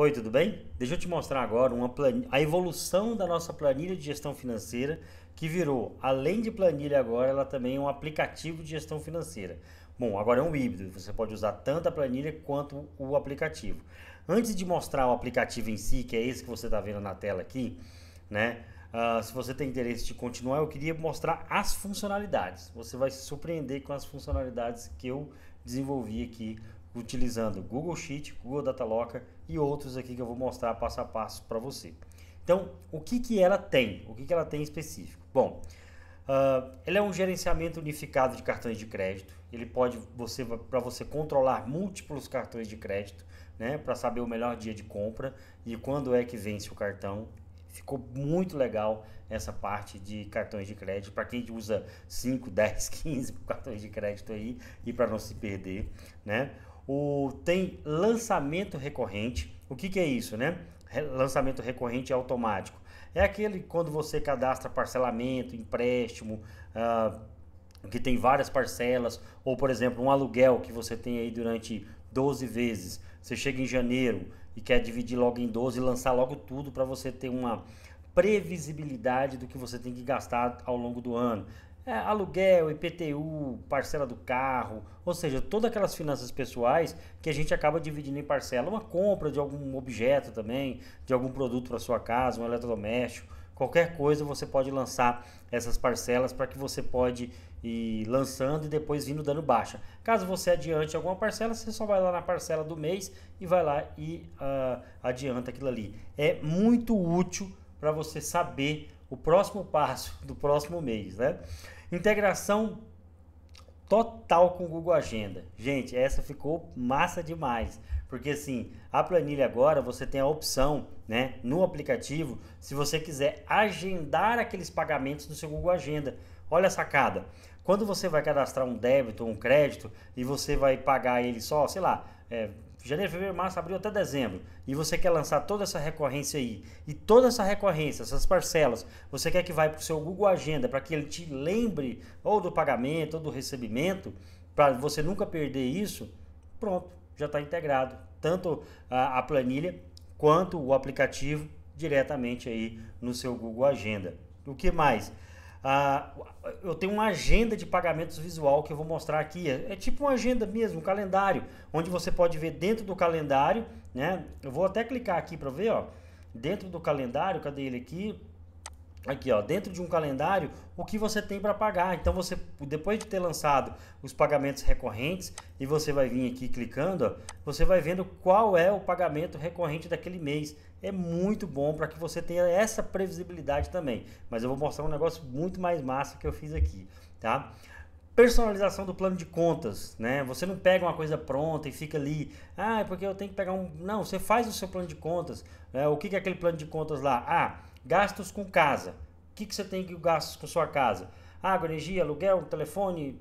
Oi, tudo bem? Deixa eu te mostrar agora uma a evolução da nossa planilha de gestão financeira que virou, além de planilha agora, ela também é um aplicativo de gestão financeira. Bom, agora é um híbrido, você pode usar tanto a planilha quanto o aplicativo. Antes de mostrar o aplicativo em si, que é esse que você está vendo na tela aqui, né? Uh, se você tem interesse de continuar, eu queria mostrar as funcionalidades. Você vai se surpreender com as funcionalidades que eu desenvolvi aqui utilizando Google Sheet, Google Data Locker e outros aqui que eu vou mostrar passo a passo para você. Então, o que, que ela tem? O que, que ela tem em específico? Bom, uh, ela é um gerenciamento unificado de cartões de crédito. Ele pode você para você controlar múltiplos cartões de crédito, né, para saber o melhor dia de compra e quando é que vence o cartão. Ficou muito legal essa parte de cartões de crédito para quem usa 5, 10, 15 cartões de crédito aí e para não se perder, né? o, tem lançamento recorrente. O que, que é isso, né? Lançamento recorrente automático. É aquele quando você cadastra parcelamento, empréstimo, ah, que tem várias parcelas, ou por exemplo, um aluguel que você tem aí durante 12 vezes. Você chega em janeiro e quer dividir logo em 12 e lançar logo tudo para você ter uma previsibilidade do que você tem que gastar ao longo do ano é, aluguel, IPTU, parcela do carro, ou seja, todas aquelas finanças pessoais que a gente acaba dividindo em parcela, uma compra de algum objeto também, de algum produto para sua casa, um eletrodoméstico, qualquer coisa você pode lançar essas parcelas para que você pode ir lançando e depois vindo dando baixa. Caso você adiante alguma parcela, você só vai lá na parcela do mês e vai lá e uh, adianta aquilo ali. É muito útil para você saber o próximo passo do próximo mês, né? Integração total com o Google Agenda. Gente, essa ficou massa demais, porque assim, a planilha agora você tem a opção, né, no aplicativo, se você quiser agendar aqueles pagamentos no seu Google Agenda. Olha a sacada. Quando você vai cadastrar um débito ou um crédito e você vai pagar ele só, sei lá, é, janeiro, fevereiro, março, abril até dezembro, e você quer lançar toda essa recorrência aí, e toda essa recorrência, essas parcelas, você quer que vá para o seu Google Agenda para que ele te lembre ou do pagamento ou do recebimento, para você nunca perder isso, pronto, já está integrado. Tanto a, a planilha quanto o aplicativo diretamente aí no seu Google Agenda. O que mais? Ah, eu tenho uma agenda de pagamentos visual que eu vou mostrar aqui. É, é, tipo uma agenda mesmo, um calendário, onde você pode ver dentro do calendário, né? Eu vou até clicar aqui para ver, ó. Dentro do calendário, cadê ele aqui? aqui ó, dentro de um calendário, o que você tem para pagar. Então você depois de ter lançado os pagamentos recorrentes e você vai vir aqui clicando, ó, você vai vendo qual é o pagamento recorrente daquele mês. É muito bom para que você tenha essa previsibilidade também. Mas eu vou mostrar um negócio muito mais massa que eu fiz aqui, tá? personalização do plano de contas, né? Você não pega uma coisa pronta e fica ali, ah, é porque eu tenho que pegar um. Não, você faz o seu plano de contas. Né? O que, é aquele plano de contas lá? Ah, Gastos com casa. O que, que você tem que gastos com sua casa? Água, energia, aluguel, telefone,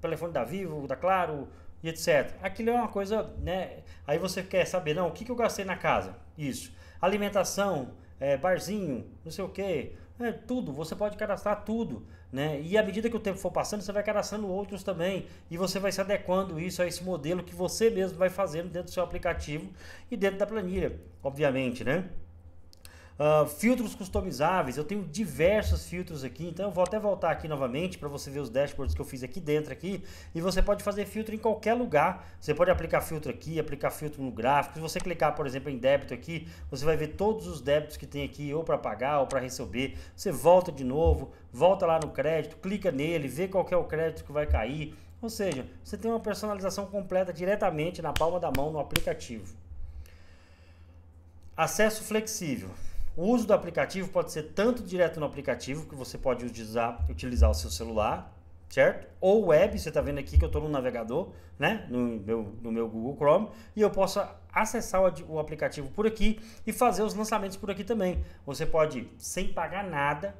telefone da Vivo, da Claro e etc. Aquilo é uma coisa, né? Aí você quer saber, não, o que, que eu gastei na casa? Isso. Alimentação, é, barzinho, não sei o que, é, tudo, você pode cadastrar tudo, né? E à medida que o tempo for passando, você vai cadastrando outros também e você vai se adequando isso a esse modelo que você mesmo vai fazendo dentro do seu aplicativo e dentro da planilha, obviamente, né? Uh, filtros customizáveis, eu tenho diversos filtros aqui, então eu vou até voltar aqui novamente para você ver os dashboards que eu fiz aqui dentro aqui, e você pode fazer filtro em qualquer lugar, você pode aplicar filtro aqui, aplicar filtro no gráfico, se você clicar por exemplo em débito aqui, você vai ver todos os débitos que tem aqui, ou para pagar ou para receber, você volta de novo, volta lá no crédito, clica nele, vê qual é o crédito que vai cair, ou seja, você tem uma personalização completa diretamente na palma da mão no aplicativo. Acesso flexível. O uso do aplicativo pode ser tanto direto no aplicativo, que você pode utilizar, utilizar o seu celular, certo? Ou web, você está vendo aqui que eu estou no navegador, né? No meu, no meu Google Chrome, e eu posso acessar o, o aplicativo por aqui e fazer os lançamentos por aqui também. Você pode, sem pagar nada,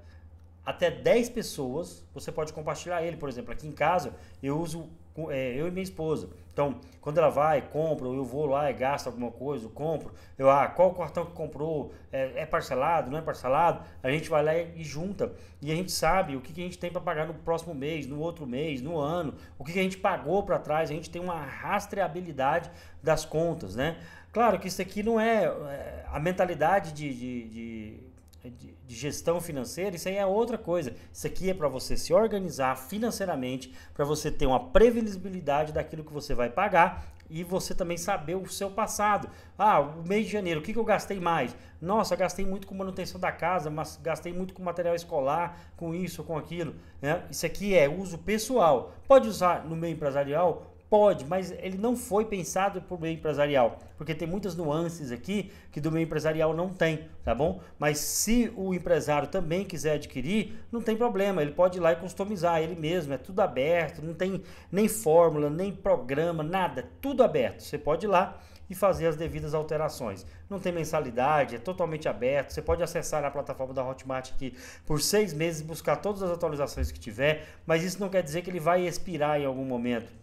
até 10 pessoas, você pode compartilhar ele. Por exemplo, aqui em casa eu uso é, eu e minha esposa. Então, quando ela vai, compra eu vou lá e gasto alguma coisa, eu compro, eu, ah, qual cartão que comprou, é, é, parcelado, não é parcelado, a gente vai lá e, e junta. E a gente sabe o que, que a gente tem para pagar no próximo mês, no outro mês, no ano, o que, que a gente pagou para trás, a gente tem uma rastreabilidade das contas, né? Claro que isso aqui não é, é a mentalidade de, de, de é, de, gestão financeira, isso aí é outra coisa. Isso aqui é para você se organizar financeiramente, para você ter uma previsibilidade daquilo que você vai pagar e você também saber o seu passado. Ah, o mês de janeiro, o que, que eu gastei mais? Nossa, gastei muito com manutenção da casa, mas gastei muito com material escolar, com isso, com aquilo. Né? Isso aqui é uso pessoal. Pode usar no meio empresarial Pode, mas ele não foi pensado para o meio empresarial, porque tem muitas nuances aqui que do meio empresarial não tem, tá bom? Mas se o empresário também quiser adquirir, não tem problema, ele pode ir lá e customizar ele mesmo, é tudo aberto, não tem nem fórmula, nem programa, nada, tudo aberto. Você pode ir lá e fazer as devidas alterações. Não tem mensalidade, é totalmente aberto. Você pode acessar a plataforma da Hotmart aqui por seis meses, buscar todas as atualizações que tiver, mas isso não quer dizer que ele vai expirar em algum momento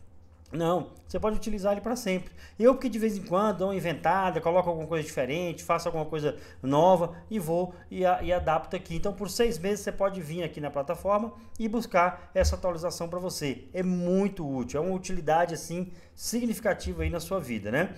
não, você pode utilizar ele para sempre. Eu, porque de vez em quando dou uma inventada, coloco alguma coisa diferente, faço alguma coisa nova e vou e, a, e adapto aqui. Então, por seis meses, você pode vir aqui na plataforma e buscar essa atualização para você. É muito útil, é uma utilidade assim significativa aí na sua vida, né?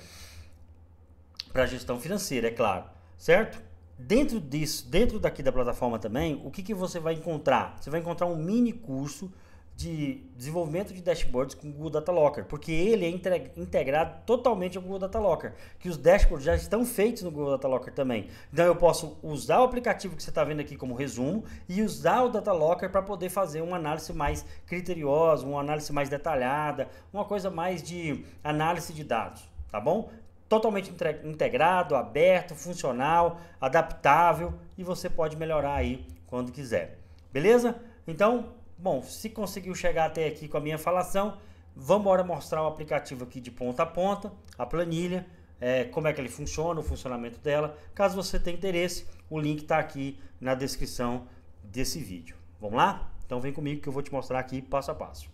Para a gestão financeira, é claro, certo? Dentro disso, dentro daqui da plataforma também, o que, que você vai encontrar? Você vai encontrar um mini curso de desenvolvimento de dashboards com o Google Data Locker, porque ele é integrado totalmente ao Google Data Locker, que os dashboards já estão feitos no Google Data Locker também. Então eu posso usar o aplicativo que você está vendo aqui como resumo e usar o Data Locker para poder fazer uma análise mais criteriosa, uma análise mais detalhada, uma coisa mais de análise de dados, tá bom? Totalmente integrado, aberto, funcional, adaptável e você pode melhorar aí quando quiser. Beleza? Então, Bom, se conseguiu chegar até aqui com a minha falação, vamos embora mostrar o aplicativo aqui de ponta a ponta, a planilha, é, como é que ele funciona, o funcionamento dela. Caso você tenha interesse, o link está aqui na descrição desse vídeo. Vamos lá? Então vem comigo que eu vou te mostrar aqui passo a passo.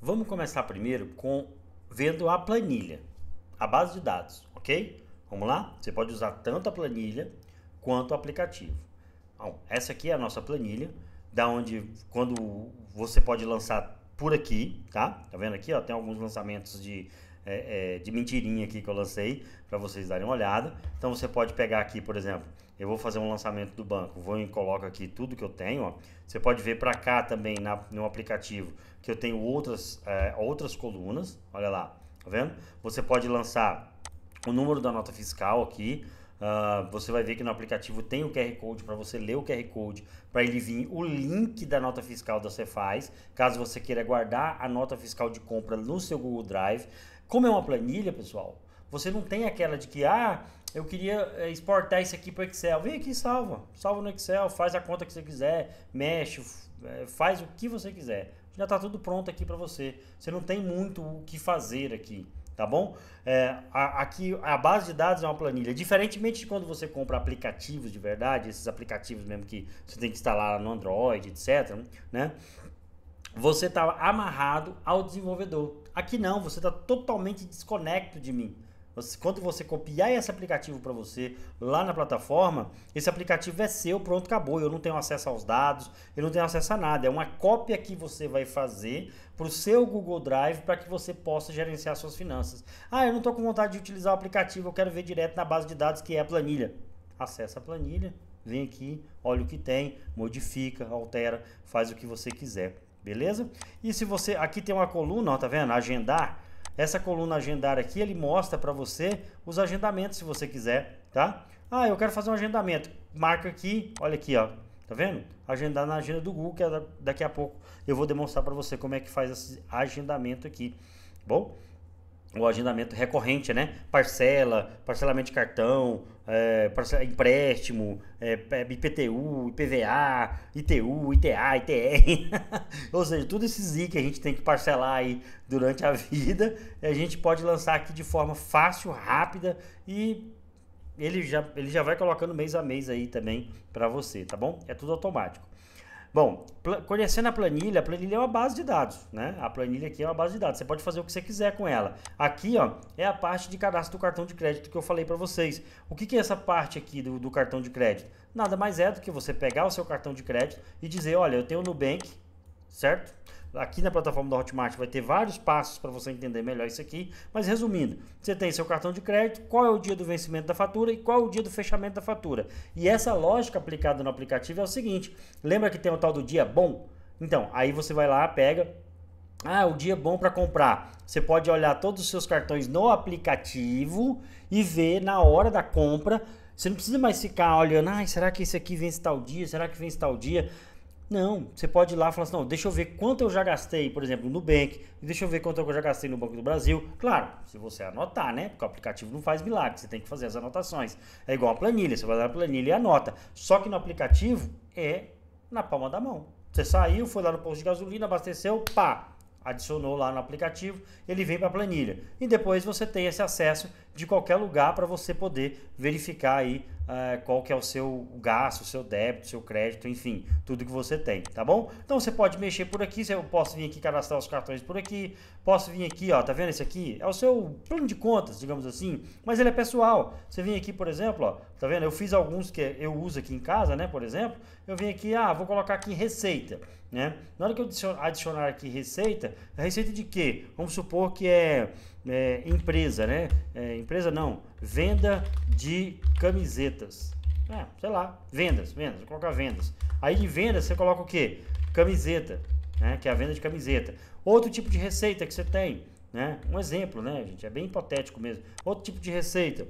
Vamos começar primeiro com vendo a planilha, a base de dados, ok? Vamos lá? Você pode usar tanto a planilha quanto o aplicativo. Bom, essa aqui é a nossa planilha, da onde quando você pode lançar por aqui, tá? Tá vendo aqui, ó, tem alguns lançamentos de, é, é, de mentirinha aqui que eu lancei para vocês darem uma olhada. Então você pode pegar aqui, por exemplo, eu vou fazer um lançamento do banco, vou e coloco aqui tudo que eu tenho, ó. Você pode ver para cá também na, no aplicativo que eu tenho outras, é, outras colunas, olha lá, tá vendo? Você pode lançar o número da nota fiscal aqui, Uh, você vai ver que no aplicativo tem o QR Code para você ler o QR Code, para ele vir o link da nota fiscal da Cefaz, caso você queira guardar a nota fiscal de compra no seu Google Drive. Como é uma planilha, pessoal, você não tem aquela de que, ah, eu queria eh, exportar isso aqui para Excel. Vem aqui, salva. Salva no Excel, faz a conta que você quiser, mexe, eh, faz o que você quiser. Já está tudo pronto aqui para você. Você não tem muito o que fazer aqui tá bom? É, a, aqui a base de dados é uma planilha. Diferentemente de quando você compra aplicativos de verdade, esses aplicativos mesmo que você tem que instalar no Android, etc, né? Você está amarrado ao desenvolvedor. Aqui não, você está totalmente desconecto de mim quando você copiar esse aplicativo para você lá na plataforma, esse aplicativo é seu, pronto, acabou. Eu não tenho acesso aos dados, eu não tenho acesso a nada. É uma cópia que você vai fazer para o seu Google Drive para que você possa gerenciar suas finanças. Ah, eu não estou com vontade de utilizar o aplicativo, eu quero ver direto na base de dados que é a planilha. Acesse a planilha, vem aqui, olha o que tem, modifica, altera, faz o que você quiser, beleza? E se você, aqui tem uma coluna, ó, tá vendo? Agendar. Essa coluna agendar aqui, ele mostra para você os agendamentos se você quiser, tá? Ah, eu quero fazer um agendamento. Marca aqui, olha aqui, ó. Tá vendo? Agendar na agenda do Google, que é daqui a pouco eu vou demonstrar para você como é que faz esse agendamento aqui, tá bom? O agendamento recorrente, né? Parcela, parcelamento de cartão, é, empréstimo, é, IPTU, IPVA, ITU, ITA, ITR. Ou seja, tudo esses ZI que a gente tem que parcelar aí durante a vida, a gente pode lançar aqui de forma fácil, rápida e ele já, ele já vai colocando mês a mês aí também para você, tá bom? É tudo automático. Bom, conhecendo a planilha, a planilha é uma base de dados, né? A planilha aqui é uma base de dados, você pode fazer o que você quiser com ela. Aqui, ó, é a parte de cadastro do cartão de crédito que eu falei para vocês. O que, que, é essa parte aqui do, do cartão de crédito? Nada mais é do que você pegar o seu cartão de crédito e dizer, olha, eu tenho o Nubank, certo? aqui na plataforma da Hotmart vai ter vários passos para você entender melhor isso aqui. Mas resumindo, você tem seu cartão de crédito, qual é o dia do vencimento da fatura e qual é o dia do fechamento da fatura. E essa lógica aplicada no aplicativo é o seguinte: lembra que tem o tal do dia bom? Então, aí você vai lá, pega, ah, o dia bom para comprar. Você pode olhar todos os seus cartões no aplicativo e ver na hora da compra. Você não precisa mais ficar olhando, ah, será que esse aqui vence tal dia? Será que vence tal dia? Não, você pode ir lá e falar assim, não, deixa eu ver quanto eu já gastei, por exemplo, no Bank, deixa eu ver quanto eu já gastei no Banco do Brasil. Claro, se você anotar, né? Porque o aplicativo não faz milagre, você tem que fazer as anotações. É igual a planilha, você vai lá na planilha e anota. Só que no aplicativo é na palma da mão. Você saiu, foi lá no posto de gasolina, abasteceu, pá, adicionou lá no aplicativo, ele vem para a planilha. E depois você tem esse acesso de qualquer lugar para você poder verificar aí uh, qual que é o seu gasto, o seu débito, o seu crédito, enfim, tudo que você tem, tá bom? Então você pode mexer por aqui, eu posso vir aqui cadastrar os cartões por aqui, posso vir aqui, ó, tá vendo esse aqui? É o seu plano de contas, digamos assim, mas ele é pessoal. Você vem aqui, por exemplo, ó, tá vendo? Eu fiz alguns que eu uso aqui em casa, né, por exemplo, eu vim aqui, ah, vou colocar aqui receita. Né? Na hora que eu adicionar aqui receita, a receita de quê? Vamos supor que é, é empresa, né? É, empresa não, venda de camisetas. É, sei lá, vendas, vendas, vou colocar vendas. Aí de vendas você coloca o quê? Camiseta, né? que é a venda de camiseta. Outro tipo de receita que você tem, né? Um exemplo, né, gente? É bem hipotético mesmo. Outro tipo de receita,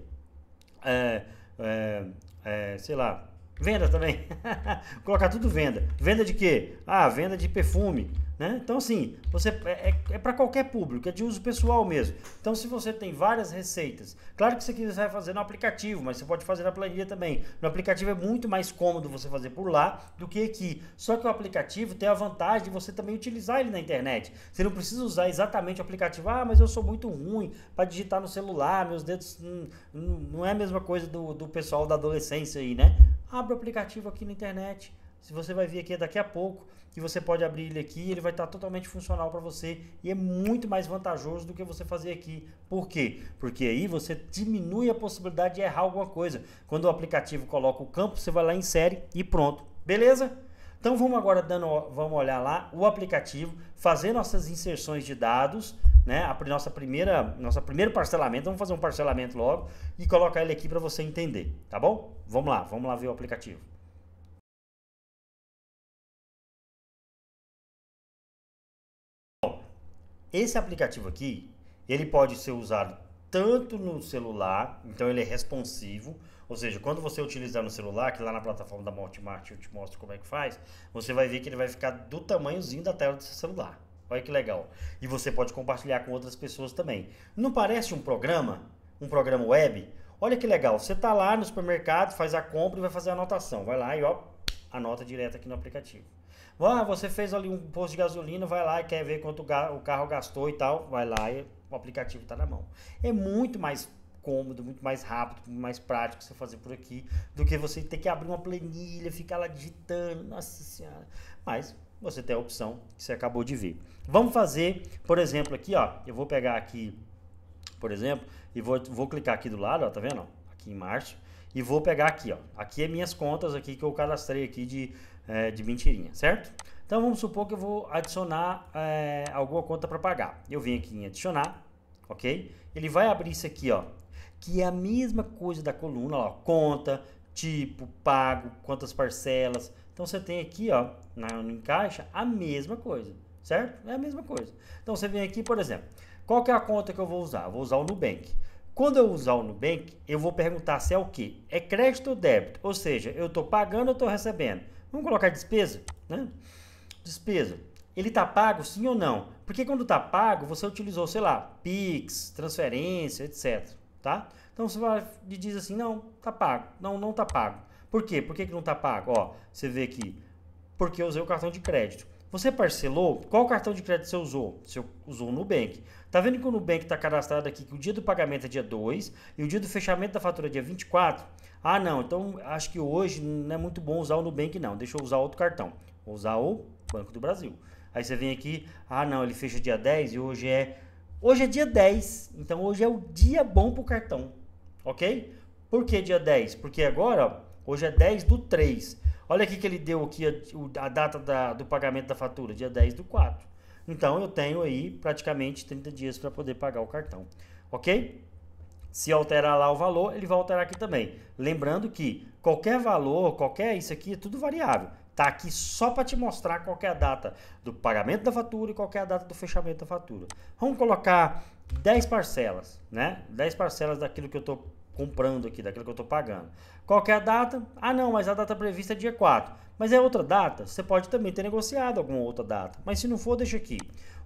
é, é, é sei lá, Venda também. Colocar tudo venda. Venda de quê? Ah, venda de perfume. Né? Então, assim, você é, é, é para qualquer público, é de uso pessoal mesmo. Então, se você tem várias receitas, claro que você quiser fazer no aplicativo, mas você pode fazer na planilha também. No aplicativo é muito mais cômodo você fazer por lá do que aqui. Só que o aplicativo tem a vantagem de você também utilizar ele na internet. Você não precisa usar exatamente o aplicativo. Ah, mas eu sou muito ruim para digitar no celular, meus dedos. Hum, hum, não é a mesma coisa do, do pessoal da adolescência aí, né? Abre o aplicativo aqui na internet. Se você vai vir aqui é daqui a pouco, que você pode abrir ele aqui, ele vai estar totalmente funcional para você e é muito mais vantajoso do que você fazer aqui. Por quê? Porque aí você diminui a possibilidade de errar alguma coisa. Quando o aplicativo coloca o campo, você vai lá, insere e pronto. Beleza? Então vamos agora dando, vamos olhar lá o aplicativo, fazer nossas inserções de dados, né? A nossa primeira, nossa primeiro parcelamento, vamos fazer um parcelamento logo e colocar ele aqui para você entender, tá bom? Vamos lá, vamos lá ver o aplicativo. Bom, esse aplicativo aqui, ele pode ser usado tanto no celular, então ele é responsivo, ou seja, quando você utilizar no celular, que lá na plataforma da Multimart eu te mostro como é que faz, você vai ver que ele vai ficar do tamanhozinho da tela do seu celular. Olha que legal. E você pode compartilhar com outras pessoas também. Não parece um programa? Um programa web? Olha que legal. Você está lá no supermercado, faz a compra e vai fazer a anotação. Vai lá e ó, anota direto aqui no aplicativo. Ah, você fez ali um posto de gasolina, vai lá e quer ver quanto o carro gastou e tal, vai lá e o aplicativo está na mão. É muito mais cômodo, muito mais rápido, muito mais prático você fazer por aqui do que você ter que abrir uma planilha, ficar lá digitando, nossa senhora. Mas você tem a opção que você acabou de ver. Vamos fazer, por exemplo, aqui, ó, eu vou pegar aqui, por exemplo, e vou, vou clicar aqui do lado, ó, tá vendo? Aqui em março. E vou pegar aqui, ó. Aqui é minhas contas aqui que eu cadastrei aqui de, é, de mentirinha, certo? Então vamos supor que eu vou adicionar é, alguma conta para pagar. Eu venho aqui em adicionar, ok? Ele vai abrir isso aqui, ó, que é a mesma coisa da coluna, ó, conta, tipo, pago, quantas parcelas. Então você tem aqui, ó, na, no encaixa, a mesma coisa, certo? É a mesma coisa. Então você vem aqui, por exemplo, qual que é a conta que eu vou usar? Eu vou usar o Nubank. Quando eu usar o Nubank, eu vou perguntar se é o que? É crédito ou débito? Ou seja, eu estou pagando ou estou recebendo? Vamos colocar despesa, né? despesa. Ele está pago sim ou não? Porque quando está pago, você utilizou, sei lá, Pix, transferência, etc. Tá? Então você vai e diz assim, não, tá pago. Não, não tá pago. Por quê? Por que, que não tá pago? Ó, você vê aqui, porque eu usei o cartão de crédito. Você parcelou? Qual cartão de crédito você usou? Você usou o Nubank. Tá vendo que o Nubank está cadastrado aqui que o dia do pagamento é dia 2 e o dia do fechamento da fatura é dia 24? Ah, não, então acho que hoje não é muito bom usar o Nubank, não. Deixa eu usar outro cartão. Vou usar o Banco do Brasil. Aí você vem aqui, ah, não, ele fecha dia 10 e hoje é. Hoje é dia 10, então hoje é o dia bom pro cartão, ok? Por que dia 10? Porque agora, hoje é 10 do 3. Olha aqui que ele deu aqui a, a data da, do pagamento da fatura, dia 10 do 4. Então eu tenho aí praticamente 30 dias para poder pagar o cartão, ok? Se alterar lá o valor, ele vai alterar aqui também. Lembrando que qualquer valor, qualquer isso aqui, é tudo variável. Tá aqui só para te mostrar qual é a data do pagamento da fatura e qual é a data do fechamento da fatura. Vamos colocar 10 parcelas, né? 10 parcelas daquilo que eu estou comprando aqui, daquilo que eu estou pagando. Qual é a data? Ah, não, mas a data prevista é dia 4. Mas é outra data? Você pode também ter negociado alguma outra data. Mas se não for, deixa aqui.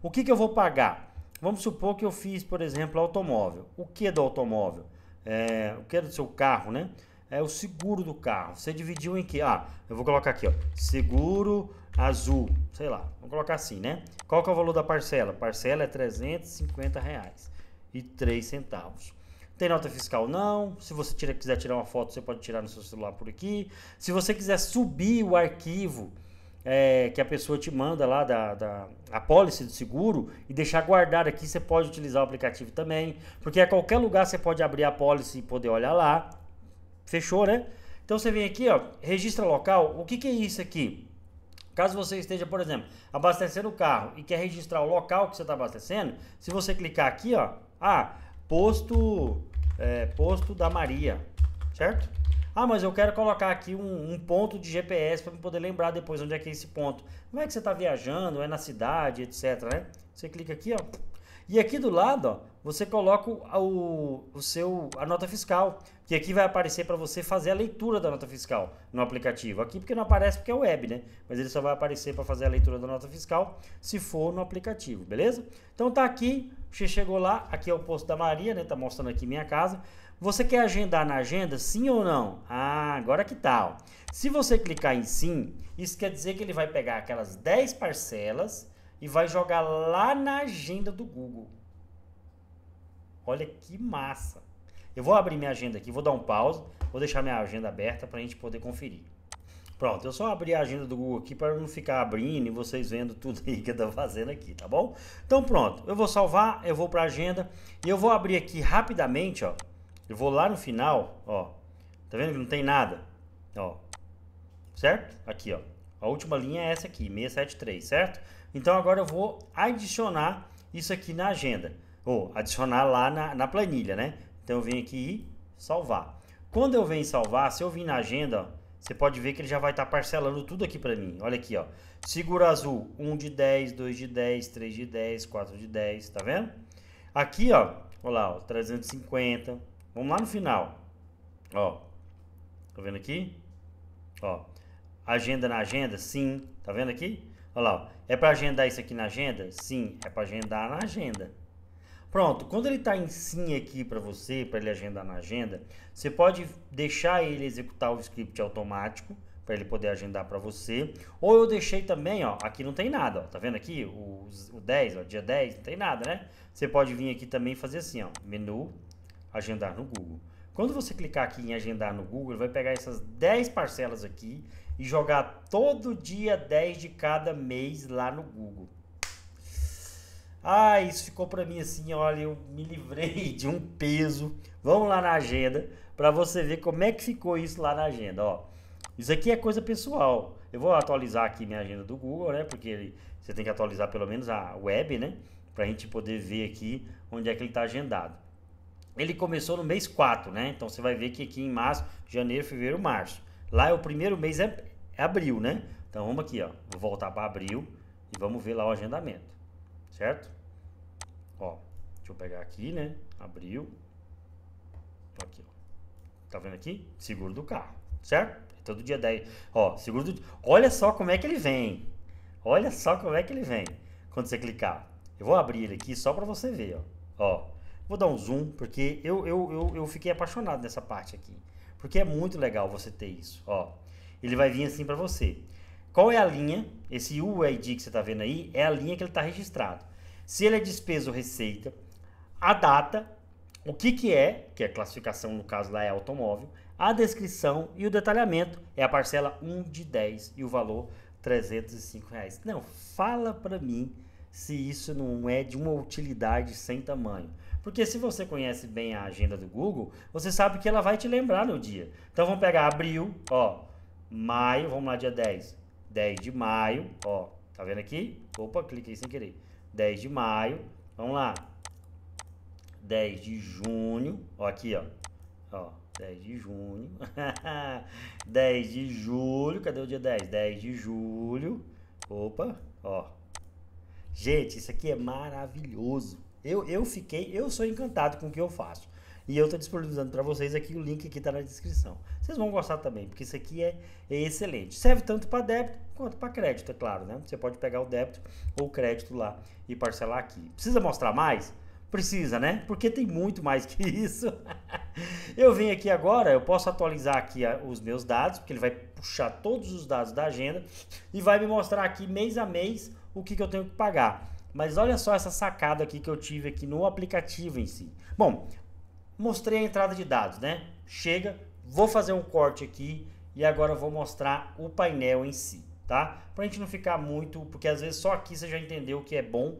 O que, que eu vou pagar? Vamos supor que eu fiz, por exemplo, automóvel. O que do automóvel? É, o que é do seu carro, né? É o seguro do carro. Você dividiu em que? Ah, eu vou colocar aqui, ó. Seguro azul, sei lá. Vou colocar assim, né? Qual que é o valor da parcela? Parcela é 350 reais e 3 centavos. Tem nota fiscal? Não. Se você tira, quiser tirar uma foto, você pode tirar no seu celular por aqui. Se você quiser subir o arquivo é, que a pessoa te manda lá da, da apólice do seguro e deixar guardado aqui, você pode utilizar o aplicativo também, porque a qualquer lugar você pode abrir a polícia e poder olhar lá. Fechou, né? Então você vem aqui, ó, registra local. O que, que é isso aqui? Caso você esteja, por exemplo, abastecendo o carro e quer registrar o local que você está abastecendo, se você clicar aqui, ó, ah, posto, é, posto da Maria, certo? Ah, mas eu quero colocar aqui um, um ponto de GPS para poder lembrar depois onde é que é esse ponto. Como é que você está viajando, é na cidade, etc. Né? Você clica aqui, ó. E aqui do lado, ó, você coloca o, o seu, a nota fiscal, que aqui vai aparecer para você fazer a leitura da nota fiscal no aplicativo. Aqui porque não aparece porque é web, né? Mas ele só vai aparecer para fazer a leitura da nota fiscal se for no aplicativo, beleza? Então tá aqui, você chegou lá, aqui é o posto da Maria, né? Tá mostrando aqui minha casa. Você quer agendar na agenda, sim ou não? Ah, agora que tal? Se você clicar em sim, isso quer dizer que ele vai pegar aquelas 10 parcelas e vai jogar lá na agenda do Google. Olha que massa! Eu vou abrir minha agenda aqui, vou dar um pause, vou deixar minha agenda aberta para a gente poder conferir. Pronto, eu só abri a agenda do Google aqui para não ficar abrindo e vocês vendo tudo aí que eu estou fazendo aqui, tá bom? Então pronto, eu vou salvar, eu vou para a agenda e eu vou abrir aqui rapidamente, ó. Eu vou lá no final, ó. Tá vendo que não tem nada? Ó. Certo? Aqui, ó. A última linha é essa aqui, 673, certo? Então agora eu vou adicionar isso aqui na agenda. Ou adicionar lá na, na planilha, né? Então eu venho aqui e salvar. Quando eu venho salvar, se eu vim na agenda, ó, você pode ver que ele já vai estar tá parcelando tudo aqui para mim. Olha aqui, ó. Segura azul, 1 de 10, 2 de 10, 3 de 10, 4 de 10, tá vendo? Aqui, ó, olha lá, ó, 350, Vamos lá no final. Ó. Tá vendo aqui? Ó. Agenda na agenda? Sim. Tá vendo aqui? Olha lá. Ó. É para agendar isso aqui na agenda? Sim. É para agendar na agenda. Pronto. Quando ele tá em sim aqui para você, para ele agendar na agenda, você pode deixar ele executar o script automático para ele poder agendar para você. Ou eu deixei também, ó, aqui não tem nada, ó, tá vendo aqui? O, o 10, ó, dia 10, não tem nada, né? Você pode vir aqui também fazer assim, ó, menu, agendar no Google. Quando você clicar aqui em agendar no Google, ele vai pegar essas 10 parcelas aqui e jogar todo dia 10 de cada mês lá no Google. Ah, isso ficou para mim assim, olha, eu me livrei de um peso. Vamos lá na agenda para você ver como é que ficou isso lá na agenda, ó. Isso aqui é coisa pessoal. Eu vou atualizar aqui minha agenda do Google, né? Porque ele, você tem que atualizar pelo menos a web, né? Para a gente poder ver aqui onde é que ele está agendado ele começou no mês 4, né? Então você vai ver que aqui em março, janeiro, fevereiro, março. Lá é o primeiro mês é, é abril, né? Então vamos aqui, ó. Vou voltar para abril e vamos ver lá o agendamento. Certo? Ó, deixa eu pegar aqui, né? Abril. Aqui, ó. Tá vendo aqui? Seguro do carro, certo? É todo dia 10. Ó, seguro do Olha só como é que ele vem. Olha só como é que ele vem quando você clicar. Eu vou abrir ele aqui só para você ver, ó. Ó. Vou dar um zoom, porque eu, eu, eu, eu fiquei apaixonado nessa parte aqui. Porque é muito legal você ter isso. Ó, ele vai vir assim para você. Qual é a linha? Esse UID que você está vendo aí é a linha que ele está registrado. Se ele é despesa ou receita, a data, o que, que é, que é classificação, no caso lá é automóvel, a descrição e o detalhamento é a parcela 1 de 10 e o valor 305 reais. Não, fala para mim se isso não é de uma utilidade sem tamanho. Porque se você conhece bem a agenda do Google, você sabe que ela vai te lembrar no dia. Então vamos pegar abril, ó, maio, vamos lá, dia 10. 10 de maio, ó, tá vendo aqui? Opa, cliquei sem querer. 10 de maio, vamos lá. 10 de junho, ó, aqui, ó. Ó, 10 de junho. 10 de julho, cadê o dia 10? 10 de julho. Opa, ó, Gente, isso aqui é maravilhoso. Eu, eu fiquei, eu sou encantado com o que eu faço. E eu estou disponibilizando para vocês aqui, o link que está na descrição. Vocês vão gostar também, porque isso aqui é, é excelente. Serve tanto para débito quanto para crédito, é claro, né? Você pode pegar o débito ou o crédito lá e parcelar aqui. Precisa mostrar mais? Precisa, né? Porque tem muito mais que isso. eu venho aqui agora, eu posso atualizar aqui ah, os meus dados, porque ele vai puxar todos os dados da agenda e vai me mostrar aqui mês a mês o que, que eu tenho que pagar. Mas olha só essa sacada aqui que eu tive aqui no aplicativo em si. Bom, mostrei a entrada de dados, né? Chega, vou fazer um corte aqui e agora vou mostrar o painel em si, tá? Pra gente não ficar muito, porque às vezes só aqui você já entendeu o que é bom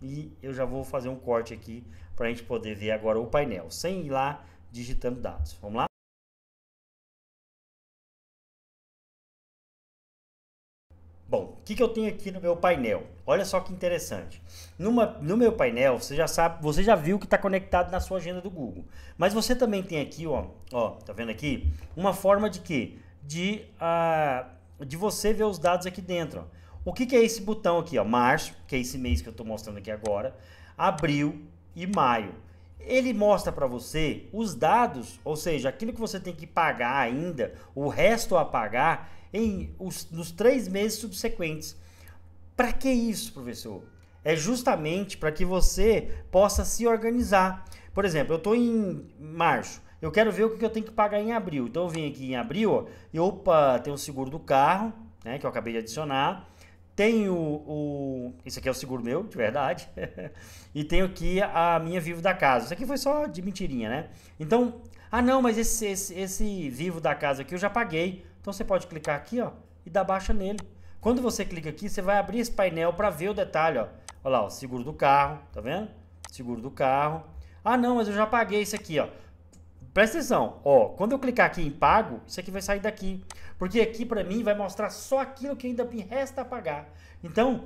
e eu já vou fazer um corte aqui para a gente poder ver agora o painel, sem ir lá digitando dados. Vamos lá? que, que eu tenho aqui no meu painel? Olha só que interessante. Numa, no meu painel, você já sabe, você já viu que está conectado na sua agenda do Google. Mas você também tem aqui, ó, ó, tá vendo aqui? Uma forma de quê? De, uh, de você ver os dados aqui dentro. Ó. O que, que, é esse botão aqui? Ó? Março, que é esse mês que eu estou mostrando aqui agora, abril e maio. Ele mostra para você os dados, ou seja, aquilo que você tem que pagar ainda, o resto a pagar, em os, nos três meses subsequentes. Para que isso, professor? É justamente para que você possa se organizar. Por exemplo, eu estou em março, eu quero ver o que eu tenho que pagar em abril. Então eu vim aqui em abril ó, e opa, tem o seguro do carro, né, que eu acabei de adicionar. Tenho o, o. Isso aqui é o seguro meu, de verdade. e tenho aqui a minha vivo da casa. Isso aqui foi só de mentirinha, né? Então, ah não, mas esse, esse, esse vivo da casa aqui eu já paguei. Então você pode clicar aqui ó, e dar baixa nele. Quando você clica aqui, você vai abrir esse painel para ver o detalhe. Ó. Olha lá, o seguro do carro, tá vendo? Seguro do carro. Ah não, mas eu já paguei isso aqui. ó. Presta atenção, ó, quando eu clicar aqui em pago, isso aqui vai sair daqui. Porque aqui para mim vai mostrar só aquilo que ainda me resta a pagar. Então,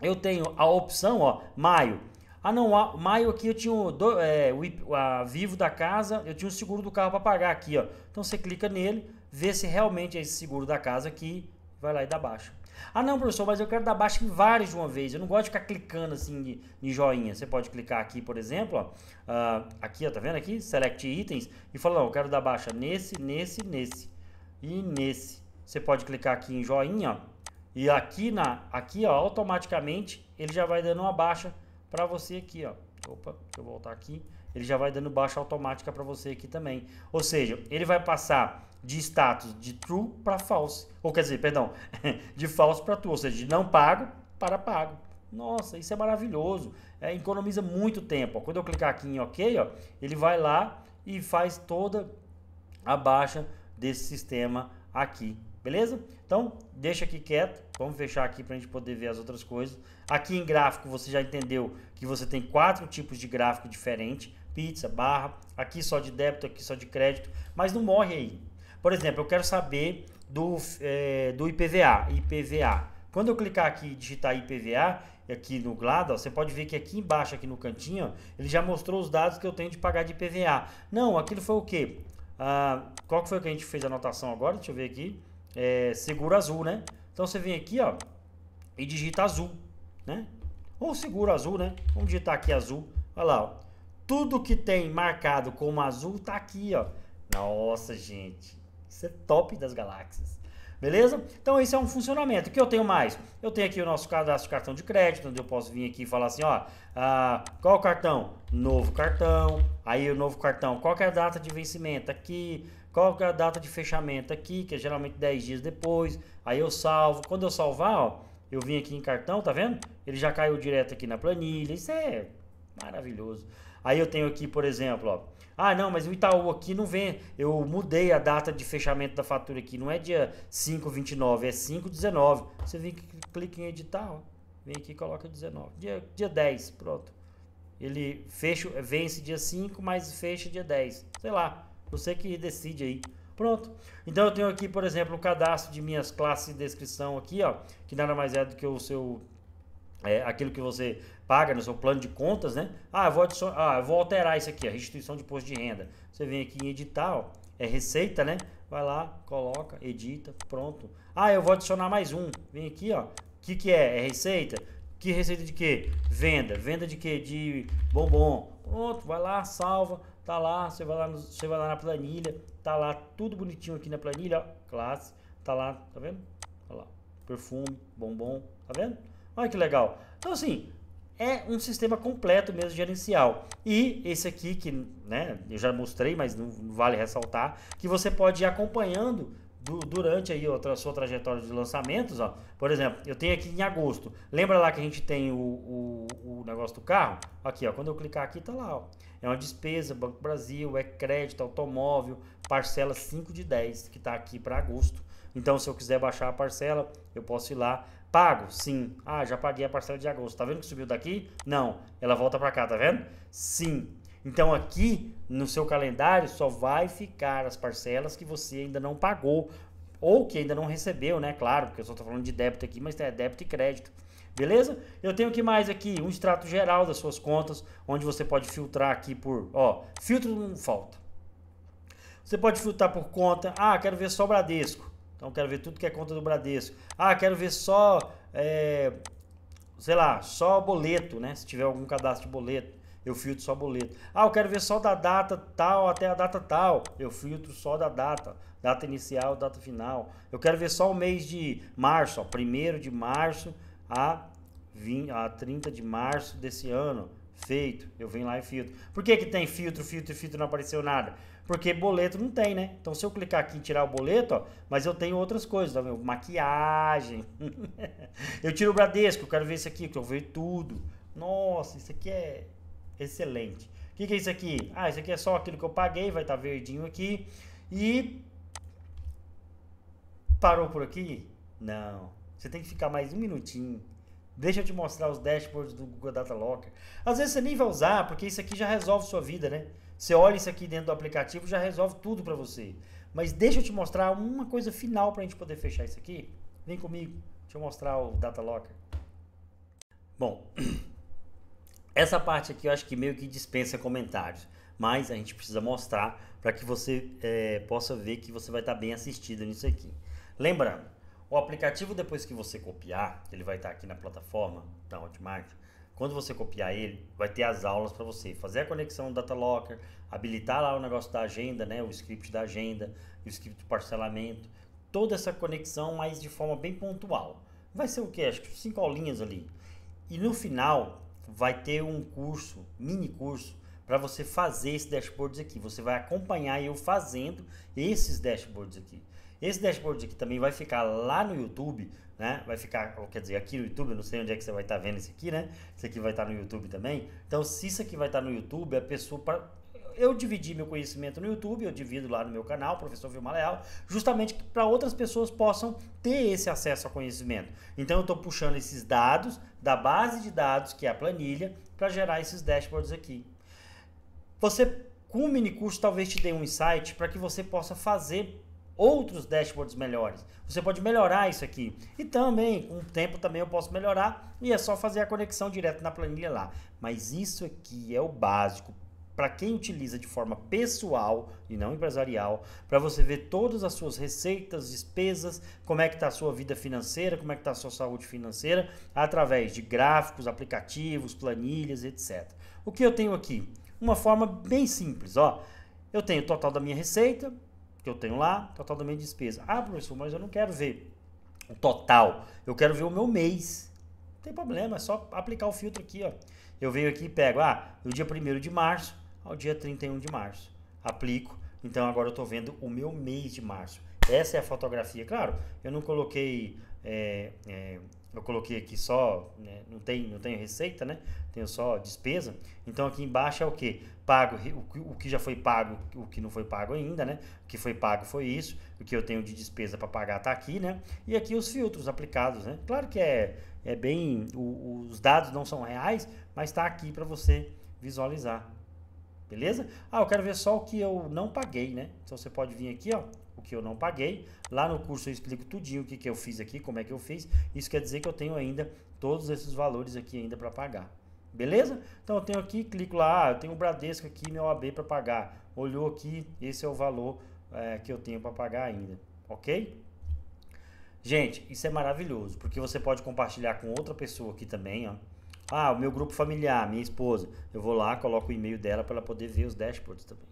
eu tenho a opção, ó, maio. Ah não, maio aqui eu tinha o, do, é, o a, vivo da casa, eu tinha o seguro do carro para pagar aqui, ó. Então você clica nele, ver se realmente é esse seguro da casa aqui vai lá e dá baixa. Ah não, professor, mas eu quero dar baixa em vários de uma vez. Eu não gosto de ficar clicando assim de, joinha. Você pode clicar aqui, por exemplo, ó, uh, aqui, ó, tá vendo aqui? Select itens e falar, não, eu quero dar baixa nesse, nesse, nesse e nesse. Você pode clicar aqui em joinha, ó, e aqui na, aqui, ó, automaticamente ele já vai dando uma baixa para você aqui, ó. Opa, deixa eu voltar aqui ele já vai dando baixa automática para você aqui também. Ou seja, ele vai passar de status de true para false, ou quer dizer, perdão, de false para true, ou seja, de não pago para pago. Nossa, isso é maravilhoso, é, economiza muito tempo. Ó. Quando eu clicar aqui em OK, ó, ele vai lá e faz toda a baixa desse sistema aqui, beleza? Então, deixa aqui quieto, vamos fechar aqui para a gente poder ver as outras coisas. Aqui em gráfico você já entendeu que você tem quatro tipos de gráfico diferente, pizza, barra, aqui só de débito, aqui só de crédito, mas não morre aí. Por exemplo, eu quero saber do, é, do IPVA, IPVA. Quando eu clicar aqui digitar IPVA, aqui no GLADA, você pode ver que aqui embaixo, aqui no cantinho, ele já mostrou os dados que eu tenho de pagar de IPVA. Não, aquilo foi o quê? Ah, qual que foi que a gente fez a anotação agora? Deixa eu ver aqui. É, seguro azul, né? Então você vem aqui, ó, e digita azul, né? Ou seguro azul, né? Vamos digitar aqui azul. Olha lá, ó. Tudo que tem marcado como azul tá aqui, ó. Nossa, gente. Isso é top das galáxias. Beleza? Então esse é um funcionamento. O que eu tenho mais? Eu tenho aqui o nosso cadastro de cartão de crédito, onde eu posso vir aqui e falar assim, ó, ah, qual cartão? Novo cartão. Aí o novo cartão, qual é a data de vencimento? Aqui. Qual é a data de fechamento? Aqui, que é geralmente 10 dias depois. Aí eu salvo. Quando eu salvar, ó, eu vim aqui em cartão, tá vendo? Ele já caiu direto aqui na planilha. Isso é maravilhoso. Aí eu tenho aqui, por exemplo, ó, ah, não, mas o Itaú aqui não vem. Eu mudei a data de fechamento da fatura aqui. Não é dia 5,29, é 5,19. Você vem, clica em editar, ó. vem aqui e coloca 19. Dia, dia 10, pronto. Ele fecha, vence dia 5, mas fecha dia 10. Sei lá, você que decide aí. Pronto. Então eu tenho aqui, por exemplo, o cadastro de minhas classes de descrição aqui, ó, que nada mais é do que o seu é, aquilo que você paga-nos né, seu plano de contas, né? Ah, vou, ah, vou alterar isso aqui, a restituição de imposto de renda. Você vem aqui em editar, ó, é receita, né? Vai lá, coloca, edita, pronto. Ah, eu vou adicionar mais um. Vem aqui, ó. O que, que é? É receita? Que receita de quê? Venda. Venda de quê? De bombom. Pronto, vai lá, salva. Tá lá, você vai lá, no, você vai lá na planilha. Tá lá tudo bonitinho aqui na planilha, ó. Classe. Tá lá, tá vendo? Olha lá. Perfume, bombom, tá vendo? Olha que legal. Então assim, é um sistema completo mesmo gerencial. E esse aqui, que né, eu já mostrei, mas não vale ressaltar, que você pode ir acompanhando do, durante aí outra sua trajetória de lançamentos. Ó. Por exemplo, eu tenho aqui em agosto. Lembra lá que a gente tem o, o, o negócio do carro? Aqui, ó, quando eu clicar aqui, tá lá. Ó. É uma despesa, Banco Brasil, é crédito, automóvel, parcela 5 de 10, que está aqui para agosto. Então, se eu quiser baixar a parcela, eu posso ir lá, Pago? Sim. Ah, já paguei a parcela de agosto. Tá vendo que subiu daqui? Não. Ela volta para cá, tá vendo? Sim. Então aqui no seu calendário só vai ficar as parcelas que você ainda não pagou ou que ainda não recebeu, né? Claro, porque eu só estou falando de débito aqui, mas é débito e crédito. Beleza? Eu tenho que mais aqui um extrato geral das suas contas, onde você pode filtrar aqui por, ó, filtro não falta. Você pode filtrar por conta. Ah, quero ver só Bradesco. Então quero ver tudo que é conta do Bradesco. Ah, quero ver só, é, sei lá, só boleto, né? Se tiver algum cadastro de boleto, eu filtro só boleto. Ah, eu quero ver só da data tal até a data tal, eu filtro só da data. Data inicial, data final. Eu quero ver só o mês de março, ó, 1 de março a, 20, a 30 de março desse ano. Feito, eu venho lá e filtro. Por que, que tem filtro, filtro e filtro não apareceu nada? Porque boleto não tem, né? Então, se eu clicar aqui e tirar o boleto, ó, mas eu tenho outras coisas, tá vendo? Maquiagem. eu tiro o Bradesco, eu quero ver isso aqui, quero eu vejo tudo. Nossa, isso aqui é excelente. O que, que, é isso aqui? Ah, isso aqui é só aquilo que eu paguei, vai estar tá verdinho aqui. E parou por aqui? Não. Você tem que ficar mais um minutinho. Deixa eu te mostrar os dashboards do Google Data Locker. Às vezes você nem vai usar, porque isso aqui já resolve sua vida, né? Você olha isso aqui dentro do aplicativo, já resolve tudo para você. Mas deixa eu te mostrar uma coisa final para a gente poder fechar isso aqui. Vem comigo, deixa eu mostrar o Data Locker. Bom, essa parte aqui eu acho que meio que dispensa comentários, mas a gente precisa mostrar para que você é, possa ver que você vai estar tá bem assistido nisso aqui. Lembrando, o aplicativo depois que você copiar, ele vai estar tá aqui na plataforma da Hotmart, quando você copiar ele, vai ter as aulas para você fazer a conexão do Data Locker, habilitar lá o negócio da agenda, né, o script da agenda, o script do parcelamento, toda essa conexão, mas de forma bem pontual. Vai ser o que? Acho que cinco aulinhas ali. E no final vai ter um curso, mini curso, para você fazer esses dashboards aqui. Você vai acompanhar eu fazendo esses dashboards aqui. Esse dashboard aqui também vai ficar lá no YouTube, né? Vai ficar, quer dizer, aqui no YouTube, eu não sei onde é que você vai estar tá vendo esse aqui, né? Esse aqui vai estar tá no YouTube também. Então, se isso aqui vai estar tá no YouTube, a pessoa pra... eu dividi meu conhecimento no YouTube, eu divido lá no meu canal, Professor Vilma Leal, justamente para outras pessoas possam ter esse acesso ao conhecimento. Então eu estou puxando esses dados da base de dados, que é a planilha, para gerar esses dashboards aqui. Você, com o um mini curso, talvez te dê um insight para que você possa fazer outros dashboards melhores. Você pode melhorar isso aqui. E também, com o tempo também eu posso melhorar e é só fazer a conexão direto na planilha lá. Mas isso aqui é o básico para quem utiliza de forma pessoal e não empresarial, para você ver todas as suas receitas, despesas, como é que está a sua vida financeira, como é que está a sua saúde financeira, através de gráficos, aplicativos, planilhas, etc. O que eu tenho aqui? Uma forma bem simples, ó. Eu tenho o total da minha receita, que eu tenho lá, total da minha despesa. Ah, professor, mas eu não quero ver o total, eu quero ver o meu mês. Não tem problema, é só aplicar o filtro aqui, ó. Eu venho aqui e pego, ah, do dia 1 de março ao dia 31 de março. Aplico, então agora eu estou vendo o meu mês de março. Essa é a fotografia, claro, eu não coloquei é, é, eu coloquei aqui só, né, não, tem, não tenho receita, né? Tenho só despesa. Então aqui embaixo é o que? Pago o que já foi pago, o que não foi pago ainda, né? O que foi pago foi isso. O que eu tenho de despesa para pagar está aqui, né? E aqui os filtros aplicados, né? Claro que é, é bem. O, os dados não são reais, mas está aqui para você visualizar. Beleza? Ah, eu quero ver só o que eu não paguei, né? Então você pode vir aqui, ó que eu não paguei. Lá no curso eu explico tudinho o que, que eu fiz aqui, como é que eu fiz. Isso quer dizer que eu tenho ainda todos esses valores aqui ainda para pagar. Beleza? Então eu tenho aqui, clico lá, ah, eu tenho o Bradesco aqui, meu AB para pagar. Olhou aqui, esse é o valor é, que eu tenho para pagar ainda, ok? Gente, isso é maravilhoso, porque você pode compartilhar com outra pessoa aqui também, ó. Ah, o meu grupo familiar, minha esposa. Eu vou lá, coloco o e-mail dela para ela poder ver os dashboards também.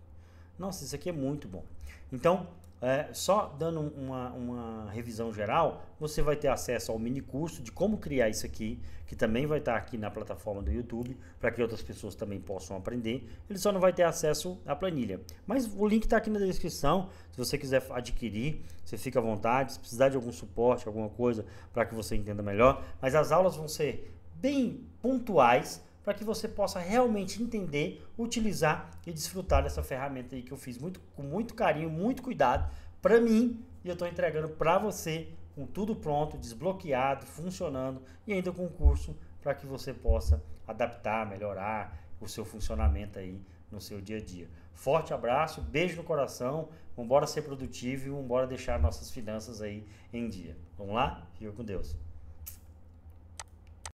Nossa, isso aqui é muito bom. Então, é, só dando uma, uma, revisão geral, você vai ter acesso ao mini curso de como criar isso aqui, que também vai estar aqui na plataforma do YouTube, para que outras pessoas também possam aprender. Ele só não vai ter acesso à planilha. Mas o link está aqui na descrição. Se você quiser adquirir, você fica à vontade. Se precisar de algum suporte, alguma coisa, para que você entenda melhor. Mas as aulas vão ser bem pontuais para que você possa realmente entender, utilizar e desfrutar dessa ferramenta aí que eu fiz muito, com muito carinho, muito cuidado para mim e eu estou entregando para você com tudo pronto, desbloqueado, funcionando e ainda com curso para que você possa adaptar, melhorar o seu funcionamento aí no seu dia a dia. Forte abraço, beijo no coração, vamos embora ser produtivo e vamos embora deixar nossas finanças aí em dia. Vamos lá? Fica com Deus.